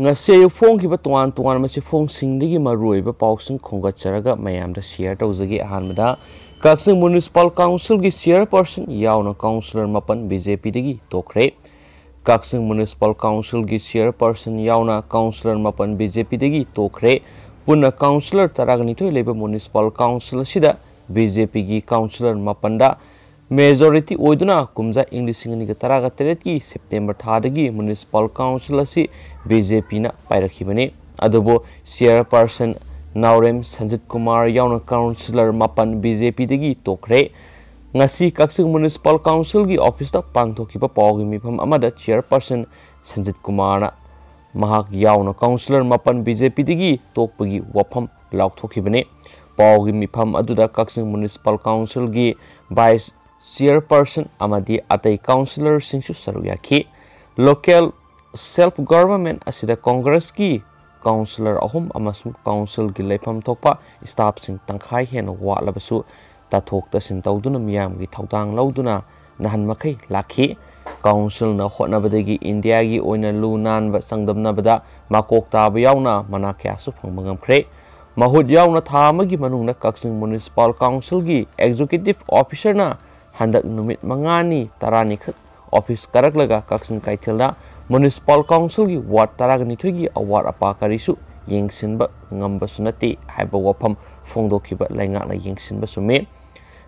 ngasi ayu phong ki ba tuan tuan ma chi phong sing de gi maroi ba pauk sing khonga charaga mayam da share to zagi han ma da kaksin municipal council gi chair person yauna councilor mapan bjp de gi tokre kaksin municipal council gi chair person yauna councilor mapan bjp de gi tokre puna councilor taragni thoi leba municipal council sida bjp gi councilor mapan da majority majority कुमजा लिंग तरह तरह की September थादी municipal council BJP पाइरखीबने chairperson Naorem Sanjeet Kumar यौन councillor मापन BJP तोखरे कक्सिंग म्यूनसीपल काउंसिल की ऑफिस पाथोब पाव मीफम चेयर पर्सन संजीत कुमार यौन काउंसिलर मापन बीजेपी तोपगी वफम लाथोबने पाव की मीफम कक्सिंग म्यूनसीपल काउंसिल की वाइस चेयरपर्सन अतई काउंसिलर सरुखी लोकल सेल्फ गवर्नमेंट असद की काउंसिलर अहम काउंसिल की लेफम थोप स्टाफ तंखा हेन वाटब तथोक तसन तौदी लौदना नहनमक लाखी काउंसिल हटनाबी इंडिया की लू नाब चंदमताब मना क्या फंबे महुद यौन था कक्सी मूनसीपल काउंसिल की एक्जीक्यूटिव ऑफिसर ꯍꯟꯗꯛ ꯅꯨꯃꯤꯠ ꯃꯉꯥꯅꯤ ꯇꯔꯥꯅꯤꯈꯛ ꯑꯣꯐꯤꯁ ꯀꯥꯔꯛꯂꯒ ꯀꯛꯆꯤꯡ ꯀꯩꯊꯦꯜꯗ ꯃ꯭ꯌꯨꯅꯤꯁꯤꯄꯥꯜ ꯀꯥꯎꯟꯁꯤꯜꯒꯤ ꯋꯥꯔꯗ ꯇꯔꯥꯒꯅꯤꯊꯣꯏꯒꯤ ꯑꯋꯥꯠ ꯑꯄꯥ ꯀꯔꯤꯁꯨ ꯌꯦꯡꯁꯤꯟꯕ ꯉꯝꯕꯁꯨ ꯅꯠꯇꯦ ꯍꯥꯏꯕ ꯋꯥꯐꯝ ꯐꯣꯡꯗꯣꯛꯈꯤꯕ ꯂꯩꯉꯥꯛꯅ ꯌꯦꯡꯁꯤꯟꯕ ꯆꯨꯝꯃꯤ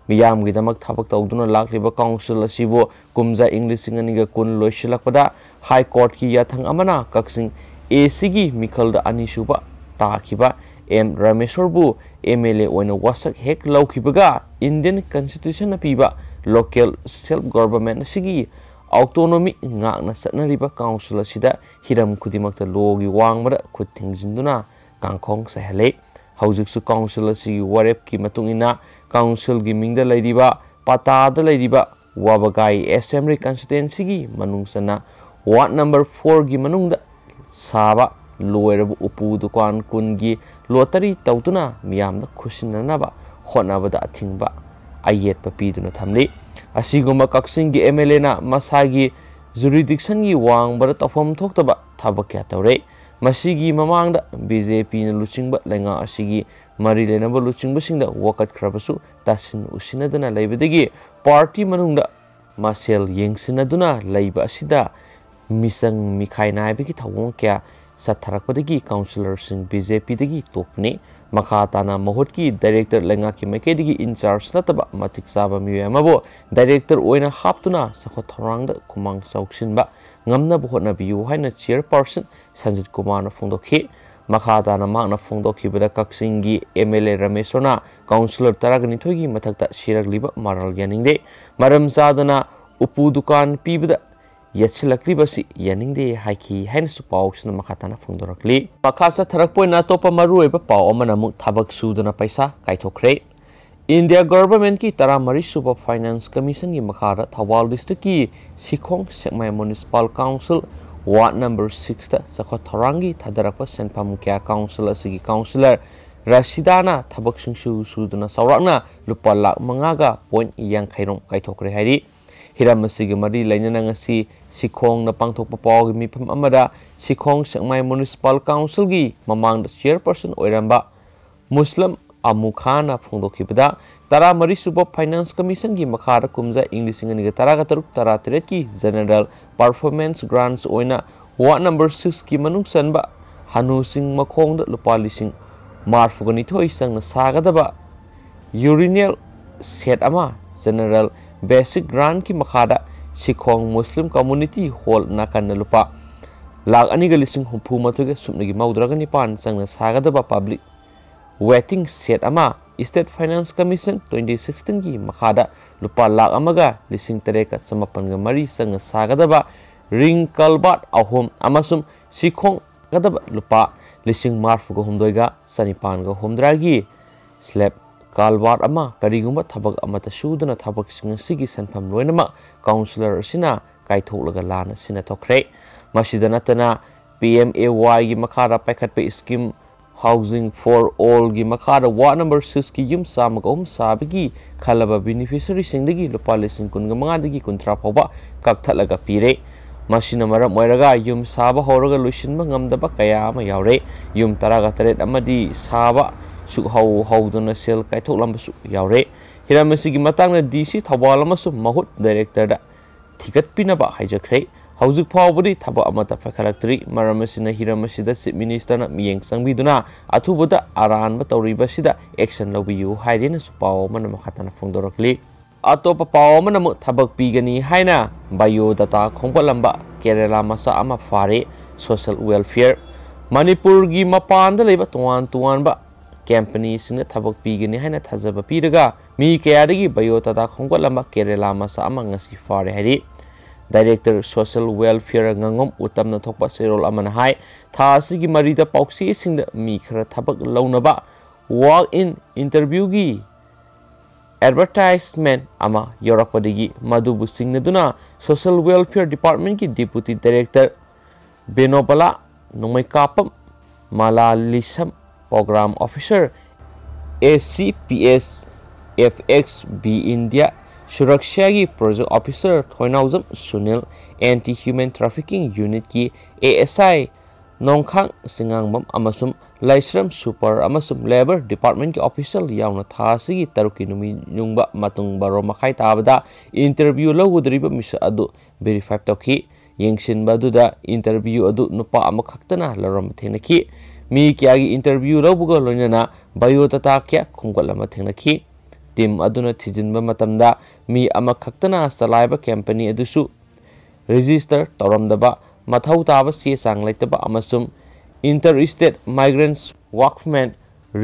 ꯃꯤꯌꯥꯝꯒꯤꯗꯃꯛ ꯊꯕꯛ ꯇꯧꯗꯨꯅ ꯂꯥꯛꯂꯤꯕ ꯀꯥꯎꯟꯁꯤꯜ ꯑꯁꯤꯕꯨ ꯀꯨꯝꯖꯥ ꯏꯪ ꯂꯤꯁꯤꯡ ꯑꯅꯤꯒ ꯀꯨꯟ ꯂꯣꯏꯁꯤꯜꯂꯛꯄꯗ ꯍꯥꯏ ꯀꯣꯔꯠꯀꯤ ꯌꯥꯊꯪ ꯑꯃꯅ ꯀꯛꯆꯤꯡ ꯑꯦ ꯁꯤꯒꯤ ꯃꯤꯈꯜꯗ ꯑꯅꯤꯁꯨꯕ ꯇꯥꯈꯤꯕ ꯑꯦꯝ ꯔꯥꯃꯦꯁꯣꯔꯕꯨ ꯑꯦꯝ ꯑꯦꯜ ꯑꯦ ꯑꯣꯏꯅ ꯋꯥꯁꯛ ꯍꯦꯛ ꯂꯧꯈꯤꯕꯒ ꯏꯟꯗꯤꯌꯟ ꯀꯟꯁꯇꯤꯇ꯭ꯌꯨꯁꯟꯅ ꯄꯤꯕ ꯂꯣꯀꯦꯜ ꯁꯦꯜꯐ ꯒꯣꯕꯔꯃꯦꯟ ꯑꯁꯤꯒꯤ ꯑꯣꯇꯣꯅꯣꯃꯤ ꯉꯥꯛꯅ ꯆꯠꯅꯔꯤꯕ ꯀꯥꯎꯟꯁꯤꯜ ꯑꯁꯤꯗ ꯍꯤꯔꯝ ꯈꯨꯗꯤꯡꯃꯛꯇ ꯂꯣꯒꯤ ꯋꯥꯡꯃꯗ ꯈꯨꯠ ꯊꯤꯡꯖꯤꯟꯗꯨꯅ ꯀꯥꯡꯈꯣꯡ ꯁꯥꯍꯜꯂꯤ ꯍꯧꯖꯤꯛꯁꯨ ꯀꯥꯎꯟꯁꯤꯜ ꯑꯁꯤꯒꯤ ꯋꯥꯔꯦꯞꯀꯤ ꯃꯇꯨꯡ ꯏꯟꯅ ꯀꯥꯎꯟꯁꯤꯜꯒꯤ ꯃꯤꯡꯗ ꯂꯩꯔꯤꯕ ꯄꯇꯥꯗ ꯂꯩꯔꯤꯕ ꯋꯥꯕꯒꯥꯏ ꯑꯦꯁꯦꯝꯕ꯭ꯂꯤ ꯀꯟꯁꯇꯤꯇꯦꯟꯁꯤꯒꯤ ꯃꯅꯨꯡ ꯆꯟꯅ ꯋꯥꯔꯗ ꯅꯝꯕꯔ ꯐꯣꯔꯒꯤ ꯃꯅꯨꯡꯗ ꯁꯥꯕ ꯂꯣꯏꯔꯕ ꯎꯄꯨ ꯗꯨꯀꯥꯟ ꯀꯨꯟꯒꯤ ꯂꯣꯇꯔꯤ ꯇꯧꯗꯨꯅ ꯃꯤꯌꯥꯝꯗ ꯈꯨꯠꯁꯤꯟꯅꯅꯕ ꯍꯣꯠꯅꯕꯗ ꯑꯊꯤꯡꯕ अयेपीदे कक्षिंग एम एल एना जुरीदिशन वांगबर तफम थोब क्या तौर की ममान बीजेपी लुचिब लेगा मरी लेन लुचिब वोखट्रबू तसन उसीन लेबी पार्टी मनुद मसल मिचंग मिखाई नाब की तब क्या सत्थरपी कौनसीलर बीजेपी तोपने ꯃꯈꯥ ꯇꯥꯅ ꯃꯍꯨꯠꯀꯤ ꯗꯥꯏꯔꯦꯛꯇꯔ ꯂꯩꯉꯥꯛꯀꯤ ꯃꯥꯏꯀꯩꯗꯒꯤ ꯏꯟꯆꯥꯔꯖ ꯅꯠꯇꯕ ꯃꯇꯤꯛ ꯆꯥꯕ ꯃꯤꯑꯣꯏ ꯑꯃꯕꯨ ꯗꯥꯏꯔꯦꯛꯇꯔ ꯑꯣꯏꯅ ꯍꯥꯞꯇꯨꯅ ꯆꯥꯎꯈꯠ ꯊꯧꯔꯥꯡꯗ ꯈꯨꯃꯥꯡ ꯆꯥꯎꯁꯤꯟꯕ ꯉꯝꯅꯕ ꯍꯣꯠꯅꯕꯤꯌꯨ ꯍꯥꯏꯅ ꯆꯤꯌꯔꯄꯥꯔꯁꯟ ꯁꯟꯖꯤꯠ ꯀꯨꯃꯥꯔꯅ ꯐꯣꯡꯗꯣꯛꯈꯤ ꯃꯈꯥ ꯇꯥꯅ ꯃꯍꯥꯛꯅ ꯐꯣꯡꯗꯣꯛꯈꯤꯕꯗ ꯀꯛꯆꯤꯡꯒꯤ ꯑꯦꯝ ꯑꯦꯜ ꯑꯦ ꯔꯃꯦꯁꯣꯔꯅ ꯀꯥꯎꯟꯁꯤꯂꯔ ꯇꯔꯥꯒꯅꯤꯊꯣꯏꯒꯤ ꯃꯊꯛꯇ ꯁꯤꯔꯛꯂꯤꯕ ꯃꯔꯥꯜ ꯌꯥꯅꯤꯡꯗꯦ ꯃꯔꯝ ꯆꯥꯗꯅ ꯎꯄꯨ ꯗꯨꯀꯥꯟ ꯄꯤꯕꯗ yachilakli basi yaning de hai ki hain su pao kisna makatana fundorakli. Pakasa tarak poin na topa maru eba pao oma namu tabak su dana paisa kai to India government ki tara mari super finance commission ki makara tawal distrik sikong sekmai municipal council ward number 6 ta sakho tarangi tadarak pa senpa mukia council asi ki councilor. Rasidana tabak sing su su dana saurak na poin yang kairong kai to kre hai हिरम मरी लेना ngasi सिखोंग न पांथोक पाव गि मिफम अमदा सिखोंग संगमाय municipal council मरी सुबो finance commission की मखार तरुक तारा तिरेट की जनरल परफॉर्मेंस ग्रांट्स ओइना वार्ड नंबर 6 की मनुंग सनबा हनु सिंह मखोंग द लुपाली सिंह बेसिक ग्रांट की मखादा सिखोंग मुस्लिम कम्युनिटी हॉल नाकन लुप लाख अग लिंग हूफू मतुगे सुपनगी मौद्रग निपान संगना सागदब पब्लिक वेटिंग सेट अमा स्टेट फाइनेंस कमीशन 2016 की मखादा लुपा लाख अमगा तरह चमपन चमपनग मरी संगना सागदब रिंग कलबाट अहोम अमसुम सिखोंग गदब लुपा लिसिंग मार्फुग हमदोइगा सनिपानग हमद्रागी ꯀꯥꯜꯕꯥꯠ ꯑꯃ ꯀꯔꯤꯒꯨꯝꯕ ꯊꯕꯛ ꯑꯃꯠꯇ ꯁꯨꯗꯅ ꯊꯕꯛꯁꯤꯡ ꯑꯁꯤꯒꯤ ꯁꯦꯟꯐꯝ ꯂꯣꯏꯅꯃꯛ ꯀꯥꯎꯟꯁꯤꯂꯔ ꯑꯁꯤꯅ ꯀꯥꯏꯊꯣꯛꯂꯒ ꯂꯥꯟꯅ ꯁꯤꯟꯅꯊꯣꯛꯈ꯭ꯔꯦ ꯃꯁꯤꯗ ꯅꯠꯇꯅ ꯄꯤ ꯑꯦꯝ ꯑꯦ ꯋꯥꯏꯒꯤ ꯃꯈꯥꯗ ꯄꯥꯏꯈꯠꯄ ꯁ꯭ꯀꯤꯝ ꯍꯥꯎꯖꯤꯡ ꯐꯣꯔ ꯑꯣꯜꯒꯤ ꯃꯈꯥꯗ ꯋꯥꯔꯗ ꯅꯝꯕꯔ ꯁꯤꯛꯁꯀꯤ ꯌꯨꯝ ꯆꯥꯝꯃꯒ ꯑꯍꯨꯝ ꯁꯥꯕꯒꯤ ꯈꯜꯂꯕ ꯕꯤꯅꯤꯐꯤꯁꯔꯤꯁꯤꯡꯗꯒꯤ ꯂꯨꯄꯥ ꯂꯤꯁꯤꯡ ꯀꯨꯟꯒ ꯃꯉꯥꯗꯒꯤ ꯀꯨꯟꯊ꯭ꯔꯥ ꯐꯥꯎꯕ ꯀꯛꯊꯠꯂꯒ ꯄꯤꯔꯦ ꯃꯁꯤꯅ ꯃꯔꯝ ꯑꯣꯏꯔꯒ ꯌꯨꯝ ꯁꯥꯕ ꯍꯧꯔꯒ ꯂꯣꯏꯁꯤꯟꯕ ꯉꯝꯗꯕ ꯀꯌꯥ ꯑꯃ ꯌꯥꯎꯔꯦ ꯌꯨꯝ ꯇꯔꯥꯒ ꯇꯔꯦꯠ ꯑꯃꯗꯤ ꯁꯥꯕ su hau hau dona sel kai thok lam su yau re hira mesi si gi matang na dc thaba lam su mahut director da tiket pina ba hai jakre hau ju phaw bodi thaba amata fa karakteri maram na hira mesi da sit minister na mieng sang biduna. na athu bo da aran ba tawri ba si action lo bi hai re na su paw ma na makata na fung dorok li ato pa pa ma na mu thabak pi gani hai na bio data khongpa lamba kerala masa ama fare social welfare manipur gi mapan da leba tuan tuan ba कैंपनी थबक पीगनी है थजब पीरगा मी कयादगी बयोतदा खोंगलम केरला मसा ngasi फारे हरी director social welfare ngangom utamna thokpa serol aman hai tha sigi marida pauksi sing da mi khara thabak launaba walk in interview gi advertisement ama yorakpadigi madubu singna duna social welfare department ki deputy director benopala nongmai kapam mala lisam program officer ACPS FX B India सुरक्षागी project officer Thounaojam Sunil anti human trafficking unit की ASI नोंखांग सिंगांगबम अमसुम लाइश्रम सुपर अमसुम labour department की officer यावना थासी तरुकी नुमी नुंगबा मतुंग बरो मखाई ताबदा इंटरव्यू लौगुदरीब मिस अदु वेरीफाई तोखी यंगसिन बदुदा इंटरव्यू अदु नुपा अमखक्तना लरम थेनकी ꯃꯤ ꯀꯌꯥꯒꯤ ꯏꯟꯇꯔꯚ꯭ꯌꯨ ꯂꯧꯕꯒ ꯂꯣꯏꯅꯅ ꯕꯥꯏꯑꯣꯗꯇꯥ ꯀꯌꯥ ꯈꯣꯝꯒꯠꯂꯝꯕ ꯊꯦꯡꯅꯈꯤ ꯇꯤꯝ ꯑꯗꯨꯅ ꯊꯤꯖꯤꯟꯕ ꯃꯇꯝꯗ ꯃꯤ ꯑꯃꯈꯛꯇꯅ ꯆꯂꯥꯏꯕ ꯀꯦꯝꯄꯅꯤ ꯑꯗꯨꯁꯨ ꯔꯦꯖꯤꯁꯇꯔ ꯇꯧꯔꯝꯗꯕ ꯃꯊꯧ ꯇꯥꯕ ꯆꯦ ꯆꯥꯡ ꯂꯩꯇꯕ ꯑꯃꯁꯨꯡ inter state migrant workmen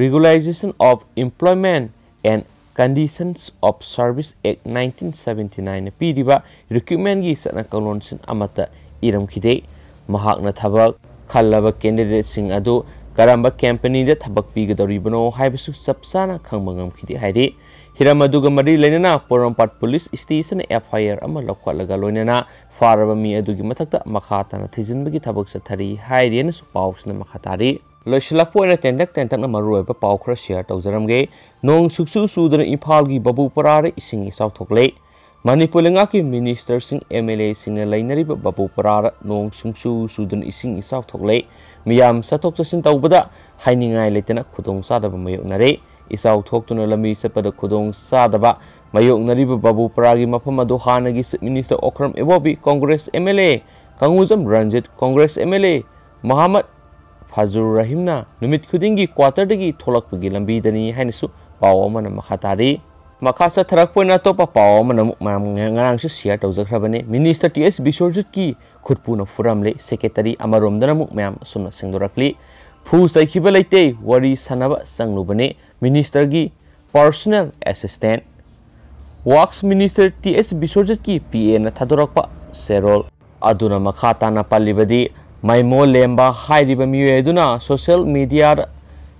regularisation of employment and conditions of service act nineteen seventy ꯅꯥꯏꯟꯅ ꯄꯤꯔꯤꯕ ꯔꯤꯀ꯭ꯔꯨꯠꯃꯦꯟꯒꯤ ꯆꯠꯅ ꯀꯥꯡꯂꯣꯟꯁꯤꯡ ꯑꯃꯠꯇ ꯏꯔꯝꯈꯤꯗꯦ ꯃꯍꯥꯛꯅ ꯊꯕꯛ ꯈꯜꯂꯕ ꯀꯦꯟꯗꯤꯗꯦꯠꯁꯤꯡ ꯑꯗꯨ कराब कैंपनी थबक पीगदरीबनो सब सा खबीदे है हिरम मरी लेना Porompat police station F I R लखलग लोना फाव मी मखाता थीजन की है पाता पाउसारी लोसलपोर तेंदक तेंदक मरूब पा खर शेयर तौजरमे नों सूद इंफा की बबू पुरा इं इचाथोले मनपुर लिंगा की मिनीस्टर एम एल ए लेनरी बबू पुरा नों सूद इं इचाथोले ꯃꯤꯌꯥꯝ ꯆꯠꯊꯣꯛ ꯆꯠꯁꯤꯟ ꯇꯧꯕꯗ ꯍꯥꯏꯅꯤꯡꯉꯥꯏ ꯂꯩꯇꯅ ꯈꯨꯗꯣꯡꯆꯥꯗꯕ ꯃꯥꯌꯣꯛꯅꯔꯦ ꯏꯆꯥꯎ ꯊꯣꯛꯇꯨꯅ ꯂꯝꯕꯤ ꯆꯠꯄꯗ ꯈꯨꯗꯣꯡꯆꯥꯗꯕ ꯃꯥꯌꯣꯛꯅꯔꯤꯕ ꯕꯥꯕꯨꯄꯔꯥꯒꯤ ꯃꯐꯝ ꯑꯗꯨ ꯍꯥꯟꯅꯒꯤ chief minister Okram Ibobi Congress M L A Kangujam Ranjit Congress M L A Mohammad Fazur ꯔꯍꯤꯝꯅ ꯅꯨꯃꯤꯠ ꯈꯨꯗꯤꯡꯒꯤ ꯀ꯭ꯋꯥꯇꯔꯗꯒꯤ ꯊꯣꯛꯂꯛꯄꯒꯤ ꯂꯝꯕꯤꯗꯅꯤ ꯍꯥꯏꯅꯁꯨ ꯄꯥꯎ ꯑꯃꯅ ꯃꯈꯥ ꯇꯥꯔꯤ मखा चथरकना अतोप पाव मामसु शेयर तौजख्रबने मिनीस्टर टी एस बिशोरजुत की खुदपून फुरमले सेक्रेटरी मैम सूम सिंगदरली फू चैखीब लेते वरी सनब चंगलुबने मिनीस्टर की पर्सनल एसिस्टेंट वक्स मिनीस्टर टी एस बिशोरजुत की पी एन थादरप सेरोल अदुना मखा ताना पालीबदी माइमो लेंबा हाइरिब मियोय सोशल मीडिया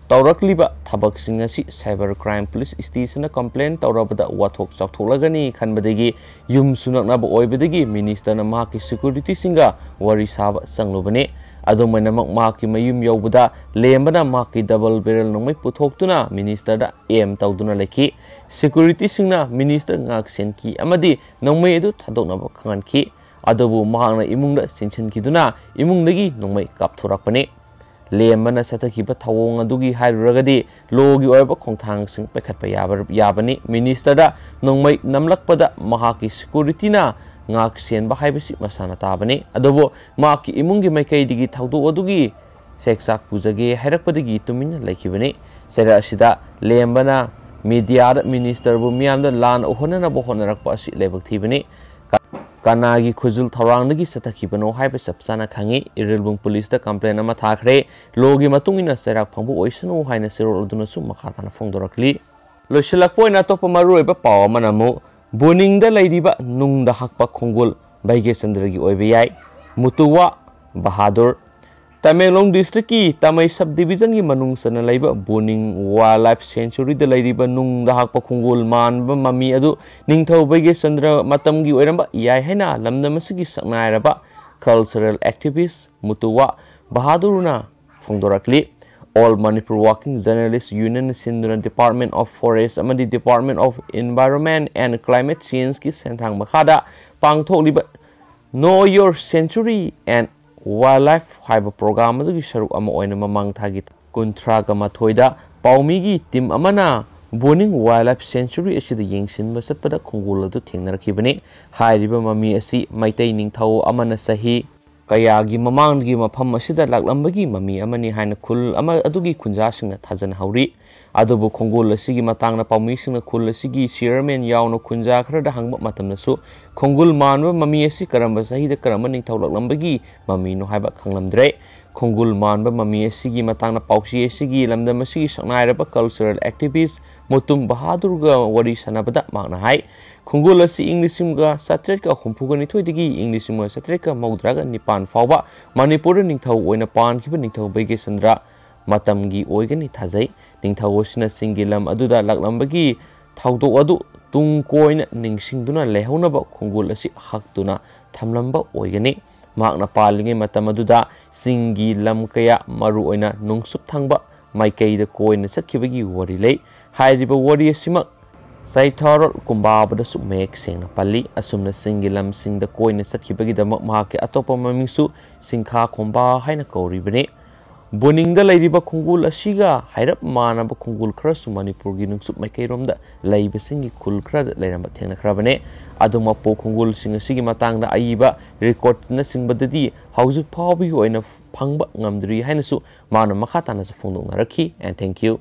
ꯇꯧꯔꯛꯂꯤꯕ ꯊꯕꯛꯁꯤꯡ ꯑꯁꯤ ꯁꯥꯏꯕꯔ ꯀ꯭ꯔꯥꯏꯝ ꯄꯨꯂꯤꯁ ꯏꯁꯇꯦꯁꯟꯅ ꯀꯝꯄ꯭ꯂꯦꯟ ꯇꯧꯔꯕꯗ ꯋꯥꯊꯣꯛ ꯆꯥꯎꯊꯣꯛꯂꯒꯅꯤ ꯈꯟꯕꯗꯒꯤ ꯌꯨꯝ ꯁꯨꯅꯛꯅꯕ ꯑꯣꯏꯕꯗꯒꯤ ꯃꯤꯅꯤꯁꯇꯔꯅ ꯃꯍꯥꯛꯀꯤ ꯁꯤꯀ꯭ꯌꯨꯔꯤꯇꯤꯁꯤꯡꯒ ꯋꯥꯔꯤ ꯁꯥꯕ ꯆꯪꯂꯨꯕꯅꯤ ꯑꯗꯨꯝ ꯑꯣꯏꯅꯃꯛ ꯃꯍꯥꯛꯀꯤ ꯃꯌꯨꯝ ꯌꯧꯕꯗ ꯂꯦꯝꯕꯅ ꯃꯍꯥꯛꯀꯤ ꯗꯕꯜ ꯕꯦꯔꯦꯜ ꯅꯣꯡꯃꯩ ꯄꯨꯊꯣꯛꯇꯨꯅ ꯃꯤꯅꯤꯁꯇꯔꯗ ꯑꯦꯝ ꯇꯧꯗꯨꯅ ꯂꯩꯈꯤ ꯁꯤꯀ꯭ꯌꯨꯔꯤꯇꯤꯁꯤꯡꯅ ꯃꯤꯅꯤꯁꯇꯔ ꯉꯥꯛ ꯁꯦꯟꯈꯤ ꯑꯃꯗꯤ ꯅꯣꯡꯃꯩ ꯑꯗꯨ ꯊꯥꯗꯣꯛꯅꯕ ꯈꯪꯍꯟꯈꯤ ꯑꯗꯨꯕꯨ ꯃꯍꯥꯛꯅ ꯏꯃꯨꯡꯗ ꯆꯦꯟꯁꯤꯟꯈꯤꯗꯨꯅ ꯏꯃꯨꯡꯗꯒꯤ ꯅꯣꯡꯃꯩ ꯀꯥꯞꯊꯣꯔꯛꯄꯅꯤ ꯂꯦꯝꯕꯅ ꯆꯠꯊꯈꯤꯕ ꯊꯧꯑꯣꯡ ꯑꯗꯨꯒꯤ ꯍꯥꯏꯔꯨꯔꯒꯗꯤ ꯂꯣꯒꯤ ꯑꯣꯏꯕ ꯈꯣꯡꯊꯥꯡꯁꯤꯡ ꯄꯥꯏꯈꯠꯄ ꯌꯥꯕꯅꯤ ꯃꯤꯅꯤꯁꯇꯔꯗ ꯅꯣꯡꯃꯩ ꯅꯝꯂꯛꯄꯗ ꯃꯍꯥꯛꯀꯤ ꯁꯤꯀ꯭ꯌꯨꯔꯤꯇꯤꯅ ꯉꯥꯛ ꯁꯦꯟꯕ ꯍꯥꯏꯕꯁꯤ ꯃꯁꯥꯅ ꯇꯥꯕꯅꯤ ꯑꯗꯨꯕꯨ ꯃꯍꯥꯛꯀꯤ ꯏꯃꯨꯡꯒꯤ ꯃꯥꯏꯀꯩꯗꯒꯤ ꯊꯧꯗꯣꯛ ꯑꯗꯨꯒꯤ ꯆꯦꯛ ꯆꯥꯛ ꯄꯨꯖꯒꯦ ꯍꯥꯏꯔꯛꯄꯗꯒꯤ ꯇꯨꯃꯤꯟꯅ ꯂꯩꯈꯤꯕꯅꯤ ꯆꯩꯔꯛ ꯑꯁꯤꯗ ꯂꯦꯝꯕꯅ ꯃꯤꯗꯤꯌꯥꯗ ꯃꯤꯅꯤꯁꯇꯔꯕꯨ ꯃꯤꯌꯥꯝꯗ ꯂꯥꯟꯅ ꯎꯍꯟꯅꯅꯕ ꯍꯣꯠꯅꯔꯛꯄ ꯑꯁꯤ ꯂꯥꯏꯕꯛ ꯊꯤꯕꯅꯤ कानागी की थौरांगी सतखीबनो है सब चाना खाई इरेलबुंग पुलिस कंप्लें थाखरे लो की मतुंग चैरा फंब ओसनु है सिरोलू मखा था फोंदरली लोसलपोन अतोप मरूब पाव बुनिंग हकप खोगोल बैगे चंद्र की मुतुवा बहादुर तमेंग दिस्ट्रिक की तम सब डिजन की मनु सब बोनी वाइल्लाइफ सेंचुरी दहाप खोल मानब ममी के चंद्र मतम की है सब कल्चरल एक्टिविस मुतुवा बहादुरना फोदोरली all Manipur working journalist union सिंधु department of forest department of environment and climate change की सेंथ मखाद पाथोली know your sanctuary and wildlife ꯍꯥꯏꯕ ꯄ꯭ꯔꯣꯒ꯭ꯔꯥꯝ ꯑꯗꯨꯒꯤ ꯁꯔꯨꯛ ꯑꯃ ꯑꯣꯏꯅ ꯃꯃꯥꯡ ꯊꯥꯒꯤ ꯀꯨꯟꯊ꯭ꯔꯥꯒ ꯃꯥꯊꯣꯏꯗ ꯄꯥꯎꯃꯤꯒꯤ ꯇꯤꯝ ꯑꯃꯅ ꯕꯣꯅꯤꯡ ꯋꯥꯏꯜꯂꯥꯏꯐ ꯁꯦꯡꯆꯨꯔꯤ ꯑꯁꯤꯗ ꯌꯦꯡꯁꯤꯟꯕ ꯆꯠꯄꯗ ꯈꯣꯡꯒꯨꯜ ꯑꯗꯨ ꯊꯦꯡꯅꯔꯛꯈꯤꯕꯅꯤ ꯍꯥꯏꯔꯤꯕ ꯃꯃꯤ ꯑꯁꯤ ꯃꯩꯇꯩ ꯅꯤꯡꯊꯧ ꯑꯃꯅ ꯆꯍꯤ ꯀꯌꯥꯒꯤ ꯃꯃꯥꯡꯒꯤ ꯃꯐꯝ ꯑꯁꯤꯗ ꯂꯥꯛꯂꯝꯕꯒꯤ ꯃꯃꯤ ꯑꯃꯅꯤ ꯍꯥꯏꯅ ꯈꯨꯜ ꯑꯃ ꯑꯗꯨꯒꯤ ꯈꯨꯟꯖꯥꯁꯤꯡꯅ ꯊꯥꯖꯅꯍꯧꯔꯤ ꯑꯗꯨꯕꯨ ꯈꯣꯡꯒꯨꯜ ꯑꯁꯤꯒꯤ ꯃꯇꯥꯡꯗ ꯄꯥꯎꯃꯤꯁꯤꯡꯅ ꯈꯨꯜ ꯑꯁꯤꯒꯤ ꯆꯤꯌꯔꯃꯦꯟ ꯌꯥꯎꯅ ꯈꯨꯟꯖꯥ ꯈꯔꯗ ꯍꯪꯕ ꯃꯇꯝꯗꯁꯨ ꯈꯣꯡꯒꯨꯜ ꯃꯥꯟꯕ ꯃꯃꯤ ꯑꯁꯤ ꯀꯔꯝꯕ ꯆꯍꯤꯗ ꯀꯔꯝꯕ ꯅꯤꯡꯊꯧꯔꯛꯂꯝꯕꯒꯤ ꯃꯃꯤꯅꯣ ꯍꯥꯏꯕ ꯈꯪꯂꯝꯗ꯭ꯔꯦ ꯈꯣꯡꯒꯨꯜ ꯃꯥꯟꯕ ꯃꯃꯤ ꯑꯁꯤꯒꯤ ꯃꯇꯥꯡꯗ ꯄꯥꯎꯆꯦ ꯑꯁꯤꯒꯤ ꯂꯝꯗꯝ ꯑꯁꯤꯒꯤ ꯁꯛꯅꯥꯏꯔꯕ ꯀꯜꯆꯔꯦꯜ ꯑꯦꯛꯇꯤꯚꯤꯁ ꯃꯨꯇꯨꯝ ꯕꯍꯥꯗꯨꯔꯒ ꯋꯥꯔꯤ ꯁꯥꯟꯅꯕꯗ ꯃꯍꯥꯛꯅ ꯍꯥꯏ ꯈꯣꯡꯒꯨꯜ ꯑꯁꯤ ꯏꯪ ꯂꯤꯁꯤꯡꯒ ꯆꯥꯇ꯭ꯔꯦꯠꯀ ꯍꯨꯝꯐꯨꯒ ꯅꯤꯊꯣꯏꯗꯒꯤ ꯏꯪ ꯂꯤꯁꯤꯡꯒ ꯆꯥꯇ꯭ꯔꯦꯠꯀ ꯃꯧꯗ꯭ꯔꯥꯒ ꯅꯤꯄꯥꯟ ꯐꯥꯎꯕ ꯃꯅꯤꯄꯨꯔꯗ ꯅꯤꯡꯊꯧ ꯑꯣꯏꯅ ꯄꯥꯟꯈꯤꯕ ꯅꯤꯡꯊꯧ ꯕꯩꯒꯦꯆꯟꯗ꯭ꯔ ꯃꯇꯝꯒꯤ ꯑꯣꯏꯒꯅꯤ ꯊꯥꯖꯩ ꯅꯤꯡꯊꯧꯁꯤꯡꯅꯆꯤꯡꯒꯤ ꯂꯝ ꯑꯗꯨꯗ ꯂꯥꯛꯂꯝꯕꯒꯤ ꯊꯧꯗꯣꯛ ꯑꯗꯨ ꯇꯨꯡ ꯀꯣꯏꯅ ꯅꯤꯡꯁꯤꯡꯗꯨꯅ ꯂꯩꯍꯧꯅꯕ ꯈꯣꯡꯒꯨꯜ ꯑꯁꯤ ꯍꯛꯇꯨꯅ ꯊꯝꯂꯝꯕ ꯑꯣꯏꯒꯅꯤ ꯃꯍꯥꯛꯅ ꯄꯥꯜꯂꯤꯉꯩ ꯃꯇꯝ ꯑꯗꯨꯗ ꯆꯤꯡꯒꯤ ꯂꯝ ꯀꯌꯥ ꯃꯔꯨꯑꯣꯏꯅ ꯅꯣꯡꯆꯨꯞ ꯊꯪꯕ ꯃꯥꯏꯀꯩꯗ ꯀꯣꯏꯅ ꯆꯠꯈꯤꯕꯒꯤ ꯋꯥꯔꯤ ꯂꯩ ꯍꯥꯏꯔꯤꯕ ꯋꯥꯔꯤ ꯑꯁꯤꯃꯛ ꯆꯩꯊꯥꯔꯣꯜ ꯀꯨꯝꯕꯥꯕꯗꯁꯨ ꯃꯌꯦꯛ ꯁꯦꯡꯅ ꯄꯜꯂꯤ ꯑꯁꯨꯝꯅ ꯆꯤꯡꯒꯤ ꯂꯝꯁꯤꯡꯗ ꯀꯣꯏꯅ ꯆꯠꯈꯤꯕꯒꯤꯗꯃꯛ ꯃꯍꯥꯛꯀꯤ ꯑꯇꯣꯞꯄ ꯃꯃꯤꯡꯁꯨ ꯁꯤꯡꯈꯥ ꯈꯣꯝꯕꯥ ꯍꯥꯏꯅ ꯀꯧꯔꯤꯕꯅꯤ ꯕꯣꯅꯤꯡꯗ ꯂꯩꯔꯤꯕ ꯈꯣꯡꯒꯨꯜ ꯑꯁꯤꯒ ꯍꯥꯏꯔꯞ ꯃꯥꯟꯅꯕ ꯈꯣꯡꯒꯨꯜ ꯈꯔꯁꯨ ꯃꯅꯤꯄꯨꯔꯒꯤ ꯅꯣꯡꯆꯨꯞ ꯃꯥꯏꯀꯩꯔꯣꯝꯗ ꯂꯩꯕꯁꯤꯡꯒꯤ ꯈꯨꯜ ꯈꯔꯗ ꯂꯩꯔꯝꯕ ꯊꯦꯡꯅꯈ꯭ꯔꯕꯅꯦ ꯑꯗꯨ ꯃꯄꯣꯛ ꯈꯣꯡꯒꯨꯜꯁꯤꯡ ꯑꯁꯤꯒꯤ ꯃꯇꯥꯡꯗ ꯑꯏꯕ ꯔꯦꯀꯣꯔꯠꯅꯆꯤꯡꯕꯗꯗꯤ ꯍꯧꯖꯤꯛ ꯐꯥꯎꯕꯒꯤ ꯑꯣꯏꯅ ꯐꯪꯕ ꯉꯝꯗ꯭ꯔꯤ ꯍꯥꯏꯅꯁꯨ ꯃꯥꯅ ꯃꯈꯥ ꯇꯥꯅꯁꯨ ꯐꯣꯡꯗꯣꯛꯅꯔꯛꯈꯤ ꯑꯦꯟ ꯊꯦꯡꯛ ꯌꯨ